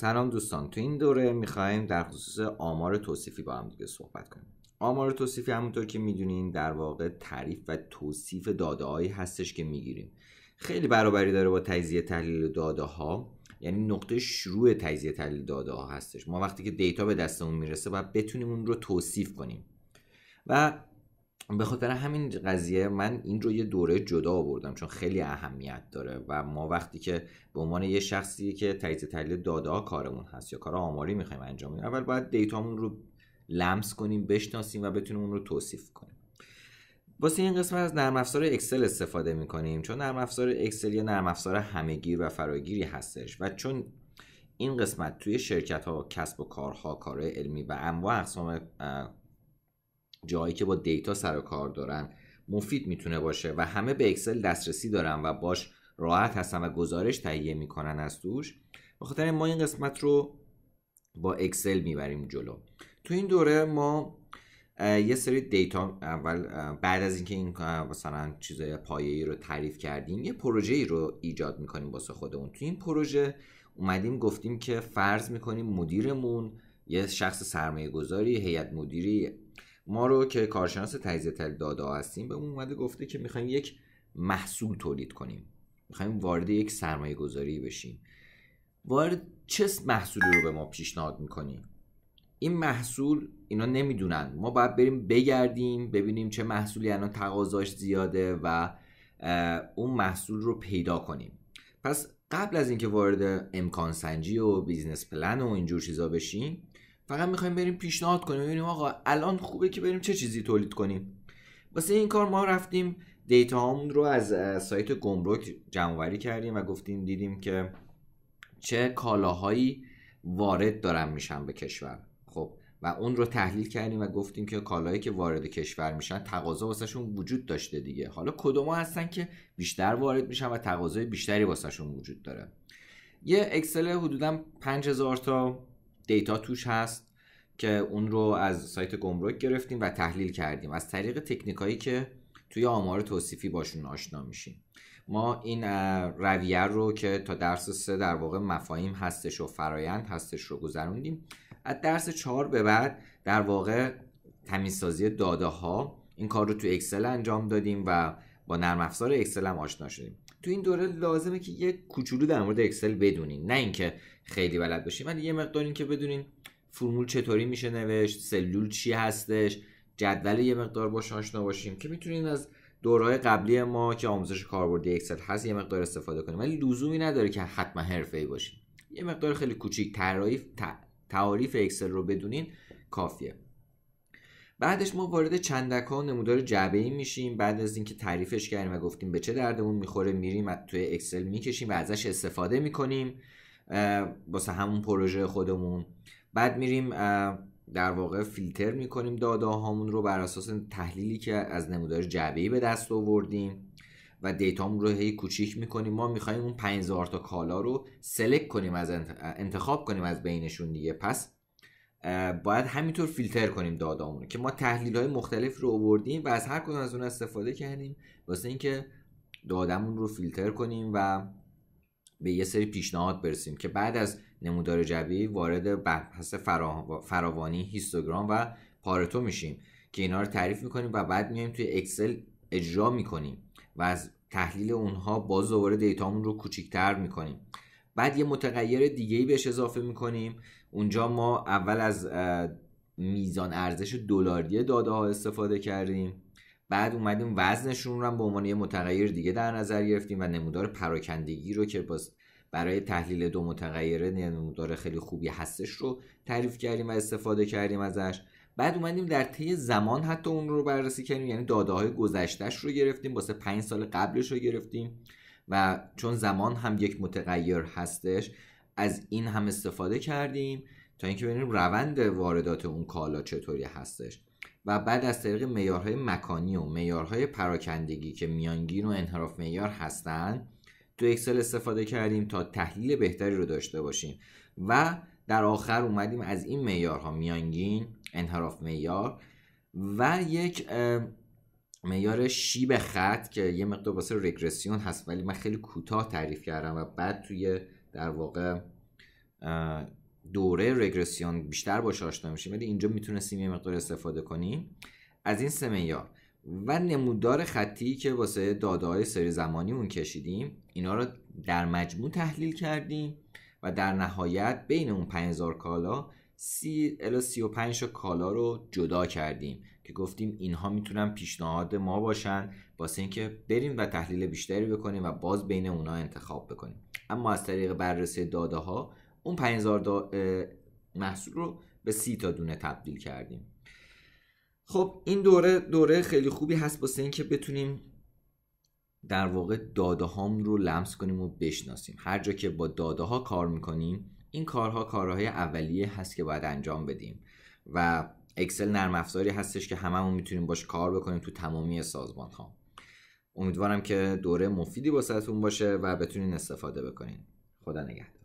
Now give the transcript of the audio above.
سلام دوستان تو این دوره میخوایم در خصوص آمار توصیفی با هم دیگه صحبت کنیم آمار توصیفی همونطور که میدونین در واقع تعریف و توصیف داده هستش که میگیریم خیلی برابری داره با تجزیه تحلیل داده ها یعنی نقطه شروع تجزیه تحلیل داده ها هستش ما وقتی که دیتا به دستمون میرسه باید بتونیم اون رو توصیف کنیم و به خاطر همین قضیه من این رو یه دوره جدا آوردم چون خیلی اهمیت داره و ما وقتی که به عنوان یه شخصی که تایید تحلیل داده ها کارمون هست یا کار آماری میخوایم انجام بدیم اول باید دیتامون رو لمس کنیم بشناسیم و بتونیم اون رو توصیف کنیم واسه این قسمت از نرم افزار اکسل استفاده میکنیم چون نرم افزار اکسل یه نرم افزار همهگیر و فراگیری هستش و چون این قسمت توی شرکت ها کسب و کارها کارهای علمی و انواع اقسام جایی که با دیتا سر و کار دارن مفید میتونه باشه و همه به اکسل دسترسی دارن و باش راحت هستن و گزارش تهیه میکنن از توش بخاطر ما این قسمت رو با اکسل میبریم جلو تو این دوره ما یه سری دیتا اول بعد از اینکه این مثلا چیزای پایه‌ای رو تعریف کردیم یه ای رو ایجاد میکنیم واسه خودمون تو این پروژه اومدیم گفتیم که فرض میکنیم مدیرمون یه شخص سرمایه گذاری هیئت مدیری ما رو که کارشناس تجزیه تحلیل داده هستیم به اون اومده گفته که میخوایم یک محصول تولید کنیم میخوایم وارد یک سرمایه گذاری بشیم وارد چه محصولی رو به ما پیشنهاد میکنیم این محصول اینا نمیدونن ما باید بریم بگردیم ببینیم چه محصولی الان تقاضاش زیاده و اون محصول رو پیدا کنیم پس قبل از اینکه وارد امکان سنجی و بیزنس پلن و اینجور چیزا بشیم، فقط میخوایم بریم پیشنهاد کنیم ببینیم آقا الان خوبه که بریم چه چیزی تولید کنیم واسه این کار ما رفتیم دیتا هامون رو از سایت گمرک جمع کردیم و گفتیم دیدیم که چه کالاهایی وارد دارن میشن به کشور خب و اون رو تحلیل کردیم و گفتیم که کالایی که وارد کشور میشن تقاضا واسهشون وجود داشته دیگه حالا کدوما هستن که بیشتر وارد میشن و تقاضای بیشتری واسهشون وجود داره یه اکسل حدودا 5000 تا دیتا توش هست که اون رو از سایت گمرک گرفتیم و تحلیل کردیم از طریق تکنیک هایی که توی آمار توصیفی باشون آشنا میشیم ما این رویه رو که تا درس سه در واقع مفاهیم هستش و فرایند هستش رو گذروندیم از درس چهار به بعد در واقع تمیزسازی داده ها این کار رو تو اکسل انجام دادیم و با نرم افزار اکسل هم آشنا شدیم تو این دوره لازمه که یه کوچولو در مورد اکسل بدونین نه اینکه خیلی بلد باشین ولی یه مقدار که بدونین فرمول چطوری میشه نوشت سلول چی هستش جدول یه مقدار باش آشنا باشیم که میتونین از دورهای قبلی ما که آموزش کاربردی اکسل هست یه مقدار استفاده کنیم ولی لزومی نداره که حتما حرفه‌ای باشین یه مقدار خیلی کوچیک تعریف تعاریف اکسل رو بدونین کافیه بعدش ما وارد چندک ها نمودار جعبه ای میشیم بعد از اینکه تعریفش کردیم و گفتیم به چه دردمون میخوره میریم از توی اکسل میکشیم و ازش استفاده میکنیم واسه همون پروژه خودمون بعد میریم در واقع فیلتر میکنیم داده هامون رو بر اساس تحلیلی که از نمودار جعبه ای به دست آوردیم و دیتامون رو هی کوچیک میکنیم ما میخوایم اون 5000 تا کالا رو سلکت کنیم از انتخاب کنیم از بینشون دیگه پس باید همینطور فیلتر کنیم دادامون که ما تحلیل های مختلف رو آوردیم و از هر کدوم از اون استفاده کردیم واسه اینکه دادامون رو فیلتر کنیم و به یه سری پیشنهاد برسیم که بعد از نمودار جبهی وارد بحث فراوانی هیستوگرام و پارتو میشیم که اینا رو تعریف میکنیم و بعد میایم توی اکسل اجرا میکنیم و از تحلیل اونها باز دوباره دیتامون رو کوچیکتر میکنیم بعد یه متغیر دیگه ای بهش اضافه میکنیم اونجا ما اول از میزان ارزش دلاری داده ها استفاده کردیم بعد اومدیم وزنشون رو هم به عنوان یه متغیر دیگه در نظر گرفتیم و نمودار پراکندگی رو که باز برای تحلیل دو متغیره یعنی نمودار خیلی خوبی هستش رو تعریف کردیم و استفاده کردیم ازش بعد اومدیم در طی زمان حتی اون رو بررسی کردیم یعنی داده های گذشتهش رو گرفتیم واسه 5 سال قبلش رو گرفتیم و چون زمان هم یک متغیر هستش از این هم استفاده کردیم تا اینکه ببینیم روند واردات اون کالا چطوری هستش و بعد از طریق معیارهای مکانی و معیارهای پراکندگی که میانگین و انحراف معیار هستن تو اکسل استفاده کردیم تا تحلیل بهتری رو داشته باشیم و در آخر اومدیم از این معیارها میانگین انحراف معیار و یک معیار شیب خط که یه مقدار واسه رگرسیون هست ولی من خیلی کوتاه تعریف کردم و بعد توی در واقع دوره رگرسیون بیشتر باش آشنا میشیم ولی اینجا میتونستیم یه مقدار استفاده کنیم از این سه معیار و نمودار خطی که واسه داده های سری زمانیمون کشیدیم اینا رو در مجموع تحلیل کردیم و در نهایت بین اون 5000 کالا 30 الی 35 کالا رو جدا کردیم که گفتیم اینها میتونن پیشنهاد ما باشن واسه اینکه بریم و تحلیل بیشتری بکنیم و باز بین اونا انتخاب بکنیم اما از طریق بررسی داده ها اون 5000 دا... محصول رو به 30 تا دونه تبدیل کردیم خب این دوره دوره خیلی خوبی هست واسه اینکه بتونیم در واقع داده هام رو لمس کنیم و بشناسیم هر جا که با داده ها کار میکنیم این کارها کارهای اولیه هست که باید انجام بدیم و اکسل نرم افزاری هستش که هممون میتونیم باش کار بکنیم تو تمامی سازمان ها امیدوارم که دوره مفیدی واسهتون باشه و بتونین استفاده بکنین خدا نگهدار